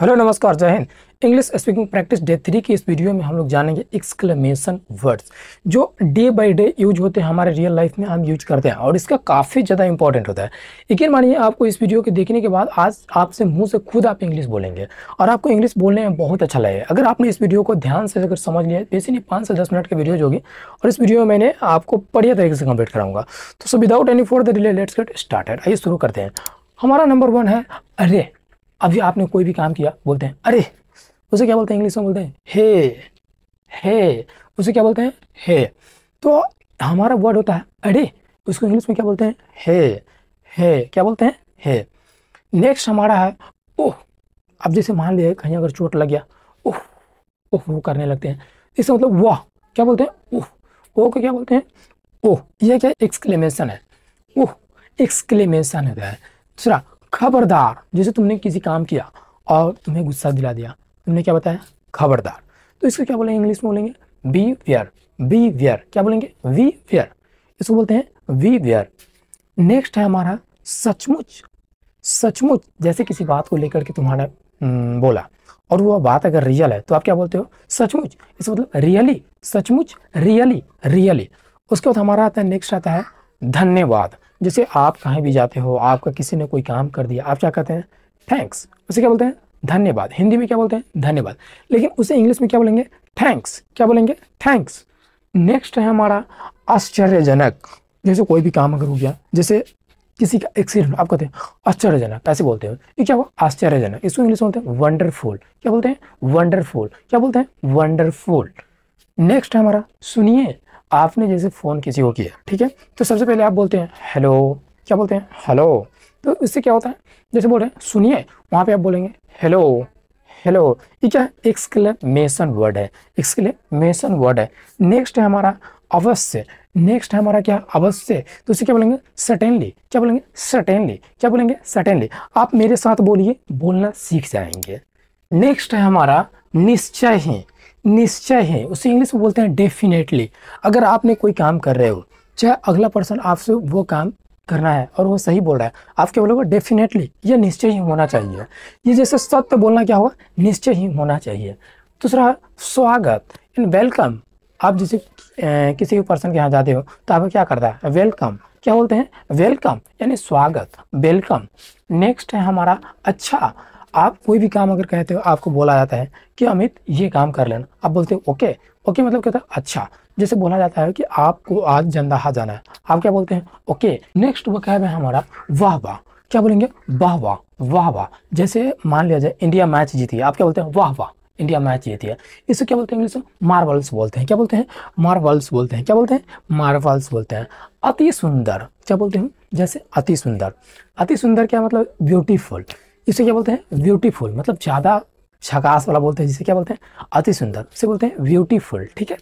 hello नमस्कार Jai Hind English speaking practice day three की इस वीडियो में हम लोग जानेंगे एक्सक्लेमेशन वर्ड्स जो डे बाय डे यूज होते हैं हमारे रियल लाइफ में हम यूज करते हैं और इसका काफ़ी ज़्यादा इंपॉर्टेंट होता है यकीन मानिए आपको इस वीडियो के देखने के बाद आज आपसे मुंह से खुद आप इंग्लिश बोलेंगे और आपको इंग्लिश बोलने में बहुत अच्छा लगेगा अगर आपने इस वीडियो को ध्यान से अगर समझ लिया वैसे तो नहीं पाँच से दस मिनट की वीडियोज होगी और इस वीडियो में मैंने आपको बढ़िया तरीके से कम्प्लीट कराऊंगा तो so without any further delay let's get started आइए शुरू करते हैं हमारा नंबर वन है अरे अभी आपने कोई भी काम किया बोलते हैं अरे उसे क्या बोलते हैं इंग्लिश में बोलते हैं हे हे उसे क्या बोलते हैं हे तो हमारा वर्ड होता है अरे उसको इंग्लिश में क्या बोलते हैं हे हे क्या बोलते हैं हे नेक्स्ट हमारा है ओह अब जैसे मान लिया कहीं अगर चोट लग गया ओह ओह वो करने लगते हैं इसका मतलब वाह क्या बोलते हैं ओह ओ को क्या बोलते हैं ओह यह क्या एक्सक्लेमेशन है ओह एक्सक्लेमेशन है दूसरा खबरदार जैसे तुमने किसी काम किया और तुम्हें गुस्सा दिला दिया तुमने क्या बताया खबरदार तो इसको क्या बोलेंगे इंग्लिश में बोलेंगे बी वेयर बी वेयर क्या बोलेंगे वी वेयर इसको बोलते हैं वी वेयर नेक्स्ट है हमारा सचमुच सचमुच जैसे किसी बात को लेकर के तुम्हारा हम्म, बोला और वो बात अगर रियल है तो आप क्या बोलते हो सचमुच इसका मतलब रियली सचमुच रियली रियली उसके बाद हमारा आता है नेक्स्ट आता है धन्यवाद जैसे आप कहीं भी जाते हो आपका किसी ने कोई काम कर दिया आप क्या कहते हैं थैंक्स उसे क्या बोलते हैं धन्यवाद हिंदी में क्या बोलते हैं धन्यवाद लेकिन उसे इंग्लिश में क्या बोलेंगे थैंक्स क्या बोलेंगे थैंक्स नेक्स्ट है हमारा आश्चर्यजनक जैसे कोई भी काम अगर हो गया जैसे किसी का एक्सीडेंट आप कहते हैं आश्चर्यजनक ऐसे बोलते हैं ये क्या हुआ आश्चर्यजनक इसको इंग्लिश में बोलते हैं वंडरफुल क्या बोलते हैं वंडरफुल क्या बोलते हैं वंडरफुल नेक्स्ट है हमारा सुनिए आपने जैसे फ़ोन किसी को किया ठीक है तो सबसे पहले आप बोलते हैं हेलो क्या बोलते हैं हेलो तो इससे क्या होता है जैसे बोल रहे हैं सुनिए वहाँ पे आप बोलेंगे हेलो हेलो ये क्या है एक्सक्लेमेशन वर्ड है एक्सक्लेमेशन वर्ड है नेक्स्ट है हमारा अवश्य नेक्स्ट है हमारा क्या अवश्य तो इसे क्या बोलेंगे सटेनली क्या बोलेंगे सटेनली क्या बोलेंगे सटेनली आप मेरे साथ बोलिए बोलना सीख जाएंगे नेक्स्ट है हमारा निश्चय ही निश्चय है उसे इंग्लिश में बोलते हैं डेफिनेटली अगर आपने कोई काम कर रहे हो चाहे अगला पर्सन आपसे वो काम करना है और वो सही बोल रहा है आप क्या बोलोगे डेफिनेटली ये निश्चय ही होना चाहिए ये जैसे सत्य बोलना क्या होगा निश्चय ही होना चाहिए दूसरा स्वागत इन वेलकम आप जैसे किसी भी पर्सन के यहाँ जाते हो तो आप क्या करता है वेलकम क्या बोलते हैं वेलकम यानी स्वागत वेलकम नेक्स्ट है हमारा अच्छा आप कोई भी काम अगर कहते हो आपको बोला जाता है कि अमित ये काम कर लेना आप बोलते हो ओके ओके मतलब क्या होता है अच्छा जैसे बोला जाता है कि आपको आज जंदाहा जाना है आप क्या बोलते हैं ओके नेक्स्ट वो रहे हैं हमारा वाह वाह क्या बोलेंगे वाह वाह वाह वाह जैसे मान लिया जाए इंडिया मैच जीती है आप क्या बोलते हैं वाह वाह इंडिया मैच जीती है इसे क्या बोलते हैं इंग्लिश में मार्वल्स बोलते हैं क्या बोलते हैं मार्वल्स बोलते हैं क्या बोलते हैं मार्वल्स बोलते हैं अति सुंदर क्या बोलते हैं जैसे अति सुंदर अति सुंदर क्या मतलब ब्यूटीफुल इसे क्या बोलते हैं ब्यूटीफुल मतलब ज़्यादा शाकाश वाला बोलते हैं जिसे क्या बोलते हैं अति सुंदर इसे बोलते हैं ब्यूटीफुल ठीक है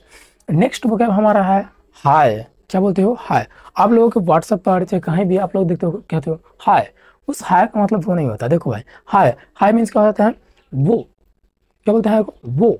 नेक्स्ट वो हमारा है हाय क्या बोलते हो हाय आप लोगों के व्हाट्सअप पर चाहे कहीं भी आप लोग देखते हो कहते हो हाय उस हाय का मतलब वो नहीं होता देखो भाई हाय हाय मीन्स क्या होता है वो क्या बोलते हैं वो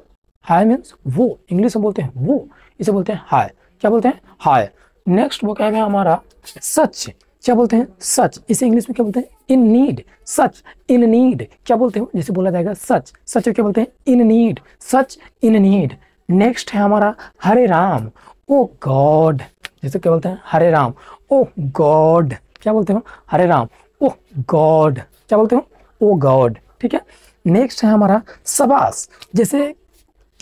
हाय मीन्स वो इंग्लिश में बोलते हैं वो इसे बोलते हैं हाय क्या बोलते हैं हाय नेक्स्ट वो है हमारा सच क्या बोलते हैं सच इसे इंग्लिश में क्या बोलते हैं in need such in need क्या बोलते हैं जैसे बोला जाएगा सच सच क्या बोलते हैं in need such in need next है हमारा हरे राम ओ गॉड जैसे क्या बोलते हैं हरे राम ओ गॉड क्या बोलते हो हरे राम ओ गॉड क्या बोलते हो ओ गॉड ठीक है नेक्स्ट है हमारा सबास जैसे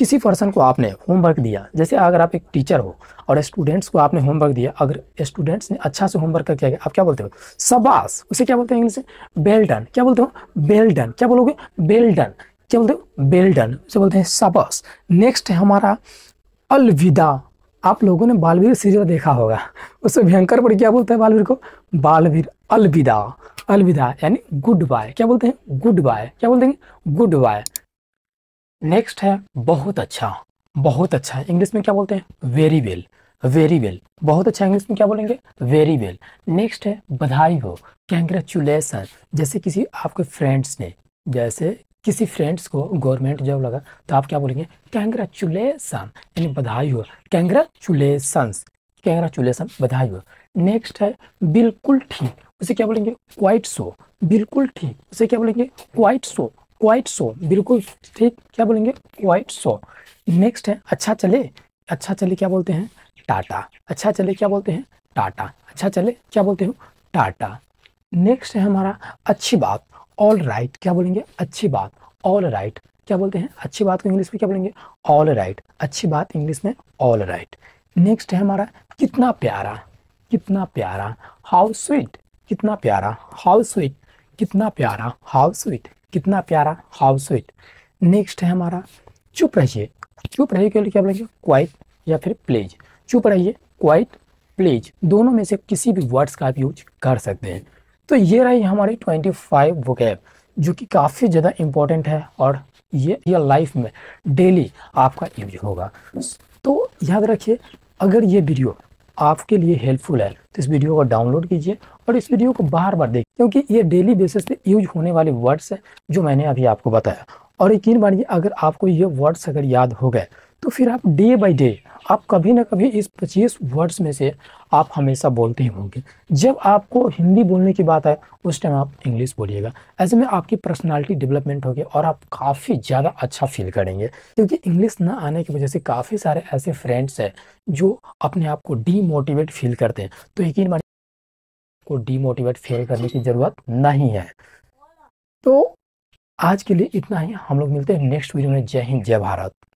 किसी पर्सन को आपने होमवर्क दिया जैसे अगर आप एक टीचर हो और स्टूडेंट्स को आपने होमवर्क दिया अगर स्टूडेंट्स ने अच्छा से होमवर्क कर आया आप क्या बोलते हो सबास उसे क्या बोलते हैं इंग्लिश बेलडन क्या बोलते हो बेलडन क्या बोलोगे बेलडन क्या बोलते हो बेलडन उसे बोलते हैं सबास नेक्स्ट है हमारा अलविदा आप लोगों ने बालवीर सीरियल देखा होगा उससे भयंकर पर क्या बोलते हैं बालवीर को बालवीर अलविदा अलविदा यानी गुड बाय क्या बोलते हैं गुड बाय क्या बोलते हैं गुड बाय नेक्स्ट है बहुत अच्छा बहुत अच्छा इंग्लिश में क्या बोलते हैं वेरी वेल वेरी वेल बहुत अच्छा इंग्लिश में क्या बोलेंगे वेरी वेल नेक्स्ट है बधाई हो कंग्रेचुलेसन जैसे किसी आपके फ्रेंड्स ने जैसे किसी फ्रेंड्स को गवर्नमेंट जॉब लगा तो आप क्या बोलेंगे कंग्रेचुलेसन यानी बधाई हो कंग्रेचुलेसन्स कंग्रेचुलेसन बधाई हो नेक्स्ट है बिल्कुल ठीक उसे क्या बोलेंगे क्वाइट सो बिल्कुल ठीक उसे क्या बोलेंगे क्वाइट सो क्वाइट सो बिल्कुल ठीक क्या बोलेंगे क्वाइट सो नेक्स्ट है अच्छा चले अच्छा चले क्या बोलते हैं टाटा अच्छा चले क्या बोलते हैं टाटा अच्छा चले क्या बोलते हो टाटा नेक्स्ट है हमारा अच्छी बात ऑल राइट क्या बोलेंगे अच्छी बात ऑल राइट क्या बोलते हैं अच्छी बात को इंग्लिश में क्या बोलेंगे ऑल राइट अच्छी बात इंग्लिश में ऑल राइट नेक्स्ट है हमारा कितना प्यारा कितना प्यारा हाउ स्वीट कितना प्यारा हाउ स्वीट कितना प्यारा हाउ स्वीट कितना प्यारा हाउ स्वीट नेक्स्ट है हमारा चुप रहिए चुप रहिए के लिए क्या बोलेंगे क्वाइट या फिर प्लेज चुप रहिए क्वाइट प्लेज दोनों में से किसी भी वर्ड्स का आप यूज कर सकते हैं तो ये रही हमारी ट्वेंटी फाइव कैब जो कि काफ़ी ज़्यादा इम्पोर्टेंट है और ये ये लाइफ में डेली आपका यूज होगा तो याद रखिए अगर ये वीडियो आपके लिए हेल्पफुल है तो इस वीडियो को डाउनलोड कीजिए और इस वीडियो को बार बार देखें क्योंकि ये डेली बेसिस पे यूज होने वाले वर्ड्स हैं जो मैंने अभी आपको बताया और यकीन मानिए अगर आपको ये वर्ड्स अगर याद हो गए तो फिर आप डे बाई डे आप कभी ना कभी इस पच्चीस वर्ड्स में से आप हमेशा बोलते ही होंगे जब आपको हिंदी बोलने की बात आए उस टाइम आप इंग्लिश बोलिएगा ऐसे में आपकी पर्सनालिटी डेवलपमेंट होगी और आप काफ़ी ज़्यादा अच्छा फील करेंगे क्योंकि इंग्लिश ना आने की वजह से काफ़ी सारे ऐसे फ्रेंड्स हैं जो अपने आप को डीमोटिवेट फील करते हैं तो यकीन आपको डीमोटिवेट फेल करने की ज़रूरत नहीं है तो आज के लिए इतना ही हम लोग मिलते हैं नेक्स्ट वीडियो में जय हिंद जय भारत